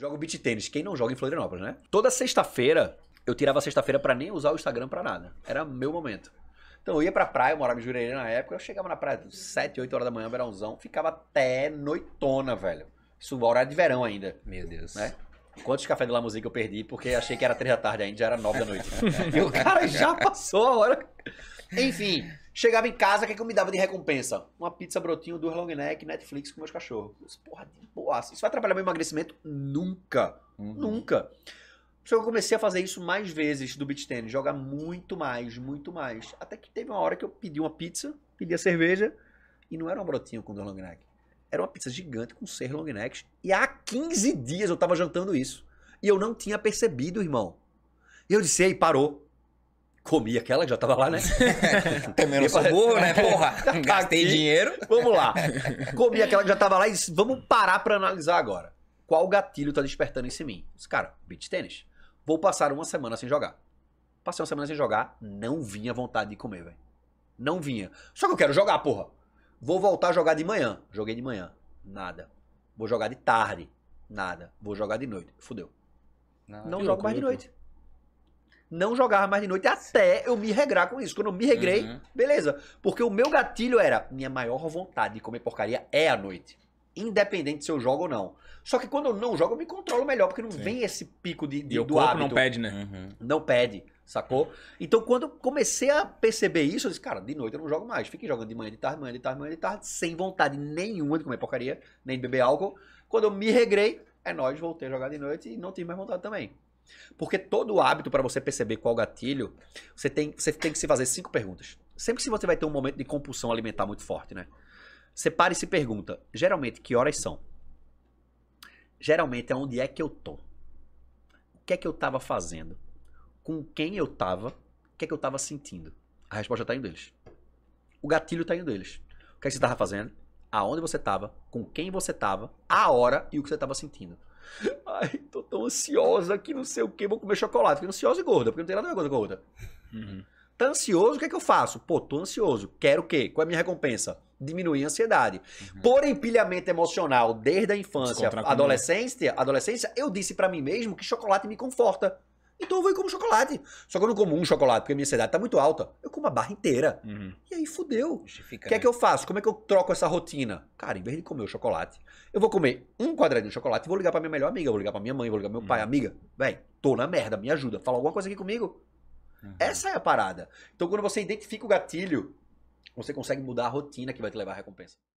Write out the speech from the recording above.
jogo beat tênis. Quem não joga em Florianópolis, né? Toda sexta-feira, eu tirava sexta-feira para nem usar o Instagram para nada. Era meu momento. Então eu ia pra praia, eu morava em Jurerê na época, eu chegava na praia 7, 8 horas da manhã, verãozão, ficava até noitona, velho. Isso horário de verão ainda. Meu Deus. Né? Quantos cafés de la música eu perdi, porque achei que era 3 da tarde ainda, já era 9 da noite. e o cara já passou a hora. Enfim, chegava em casa, o que, é que eu me dava de recompensa? Uma pizza brotinho, duas long neck, Netflix com meus cachorros. Disse, porra, de boa. Isso vai atrapalhar meu emagrecimento? Nunca. Uhum. Nunca. Só que eu comecei a fazer isso mais vezes do beat jogar muito mais, muito mais. Até que teve uma hora que eu pedi uma pizza, pedi a cerveja, e não era um brotinho com duas long neck. Era uma pizza gigante com seis long necks. E há 15 dias eu tava jantando isso. E eu não tinha percebido, irmão. E eu disse, aí, parou comi aquela que já tava lá, né? Também não sou burro, né? Porra, tá gastei dinheiro. Vamos lá. Comi aquela que já tava lá e disse, vamos parar para analisar agora. Qual gatilho tá despertando isso em mim? Os cara, beach tênis. Vou passar uma semana sem jogar. Passei uma semana sem jogar, não vinha vontade de comer, velho. Não vinha. Só que eu quero jogar, porra. Vou voltar a jogar de manhã. Joguei de manhã. Nada. Vou jogar de tarde. Nada. Vou jogar de noite. Fudeu. Não, não jogo mais de noite não jogava mais de noite até eu me regrar com isso. Quando eu me regrei, uhum. beleza. Porque o meu gatilho era, minha maior vontade de comer porcaria é à noite. Independente se eu jogo ou não. Só que quando eu não jogo, eu me controlo melhor, porque não Sim. vem esse pico de, de, e o do corpo não pede, né? Uhum. Não pede, sacou? Então, quando eu comecei a perceber isso, eu disse, cara, de noite eu não jogo mais. Fiquei jogando de manhã, de tarde, manhã, de tarde, manhã, de tarde, sem vontade nenhuma de comer porcaria, nem de beber álcool. Quando eu me regrei, é nóis voltei a jogar de noite e não tive mais vontade também. Porque todo hábito, para você perceber qual gatilho, você tem, você tem que se fazer cinco perguntas. Sempre que você vai ter um momento de compulsão alimentar muito forte, né? Você para e se pergunta, geralmente, que horas são? Geralmente é onde é que eu tô? O que é que eu tava fazendo? Com quem eu tava? O que é que eu tava sentindo? A resposta tá em um deles. O gatilho tá em um deles. O que é que você tava fazendo? aonde você estava, com quem você estava, a hora e o que você estava sentindo. Ai, tô tão ansiosa que não sei o que, vou comer chocolate. Fiquei ansiosa e gorda, porque não tem nada a ver gorda com gorda. Uhum. Tá ansioso, o que é que eu faço? Pô, tô ansioso. Quero o quê? Qual é a minha recompensa? Diminuir a ansiedade. Uhum. Por empilhamento emocional desde a infância, adolescência, adolescência, eu disse para mim mesmo que chocolate me conforta. Então eu vou e como chocolate. Só que eu não como um chocolate, porque a minha ansiedade tá muito alta. Eu como a barra inteira. Uhum. E aí fudeu. O que é né? que eu faço? Como é que eu troco essa rotina? Cara, em vez de comer o chocolate, eu vou comer um quadradinho de chocolate e vou ligar pra minha melhor amiga, vou ligar pra minha mãe, vou ligar pro meu pai. Uhum. Amiga, véi, tô na merda, me ajuda. Fala alguma coisa aqui comigo. Uhum. Essa é a parada. Então quando você identifica o gatilho, você consegue mudar a rotina que vai te levar à recompensa.